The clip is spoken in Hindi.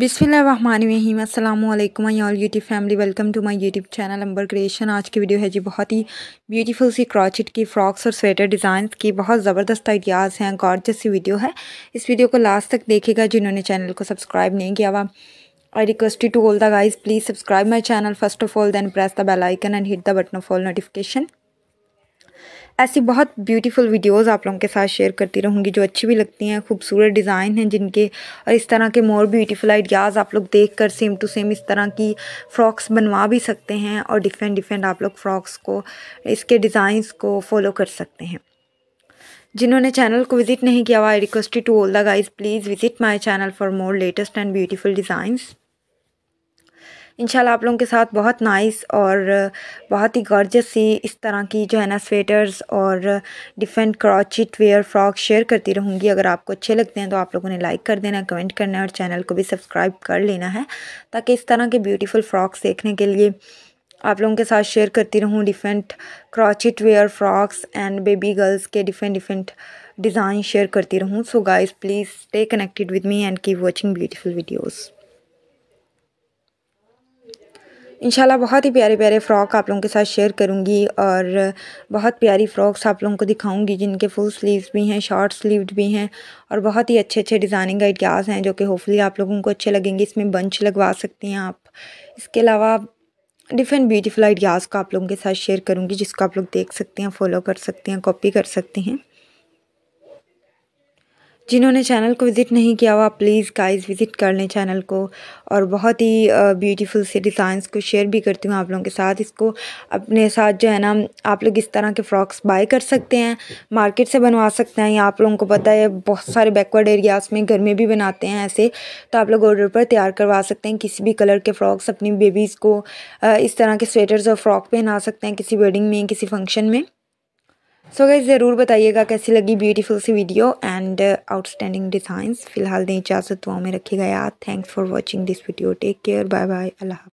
बिसमीम अल्लाम hi all YouTube family welcome to my YouTube channel Ambar creation आज की वीडियो है जी बहुत ही ब्यूटीफुल सी क्रॉचिट की फ्रॉक्स और स्वेटर डिज़ाइंस की बहुत ज़बरदस्त आइडियाज़ हैं गॉर्जस सी वीडियो है इस वीडियो को लास्ट तक देखेगा जिन्होंने चैनल को सब्सक्राइब नहीं किया हुआ I request to all the guys please subscribe my channel first of all then press the bell icon and hit the button of all notification ऐसी बहुत ब्यूटीफुल वीडियोस आप लोगों के साथ शेयर करती रहूँगी जो अच्छी भी लगती हैं खूबसूरत डिज़ाइन हैं जिनके और इस तरह के मोर ब्यूटीफुल आइडियाज़ आप लोग देख कर सेम टू सेम इस तरह की फ़्रॉक्स बनवा भी सकते हैं और डिफरेंट डिफरेंट आप लोग फ़्रॉक्स को इसके डिज़ाइंस को फॉलो कर सकते हैं जिन्होंने चैनल को विजिट नहीं किया हुआ I request to all the guys please visit my channel for more latest and beautiful designs इन आप लोगों के साथ बहुत नाइस और बहुत ही गॉर्जस सी इस तरह की जो है ना स्वेटर्स और different crochet wear frock share करती रहूँगी अगर आपको अच्छे लगते हैं तो आप लोगों ने लाइक कर देना कमेंट करना है और चैनल को भी सब्सक्राइब कर लेना है ताकि इस तरह के ब्यूटीफुल फ्रॉक्स देखने के लिए आप लोगों के साथ शेयर करती रहूँ different crochet wear frocks and baby girls के डिफरेंट डिफरेंट डिज़ाइन शेयर करती रहूँ so guys please stay connected with me and keep watching beautiful videos इंशाल्लाह बहुत ही प्यारे प्यारे फ़्रॉक आप लोगों के साथ शेयर करूँगी और बहुत प्यारी फ़्रॉक्स आप लोगों को दिखाऊँगी जिनके फुल स्लीव्स भी हैं शॉर्ट स्लीव्ड भी हैं और बहुत ही अच्छे अच्छे डिज़ाइनिंग आइडियाज़ हैं जो कि होपफुली आप लोगों को अच्छे लगेंगे इसमें बंच लगवा सकती हैं आप इसके अलावा डिफरेंट ब्यूटीफुल आइडियाज़ को आप लोगों के साथ शेयर करूँगी जिसको आप लोग देख सकते हैं फॉलो कर सकते हैं कॉपी कर सकते हैं जिन्होंने चैनल को विज़िट नहीं किया हुआ प्लीज़ गाइस विज़िट कर लें चैनल को और बहुत ही ब्यूटीफुल से डिज़ाइंस को शेयर भी करती हूँ आप लोगों के साथ इसको अपने साथ जो है ना आप लोग इस तरह के फ़्रॉक्स बाय कर सकते हैं मार्केट से बनवा सकते हैं या आप लोगों को पता है बहुत सारे बैकवर्ड एरियाज़ में घर में भी बनाते हैं ऐसे तो आप लोग ऑर्डर पर तैयार करवा सकते हैं किसी भी कलर के फ़्रॉक्स अपनी बेबीज़ को इस तरह के स्वेटर्स और फ़्रॉक पहना सकते हैं किसी वेडिंग में किसी फंक्शन में सो गई ज़रूर बताइएगा कैसी लगी ब्यूटीफुल सी वीडियो एंड आउटस्टैंडिंग डिज़ाइंस फ़िलहाल दें इजाज़त दुआ में रखिएगा यार thanks for watching this video take care bye bye Allah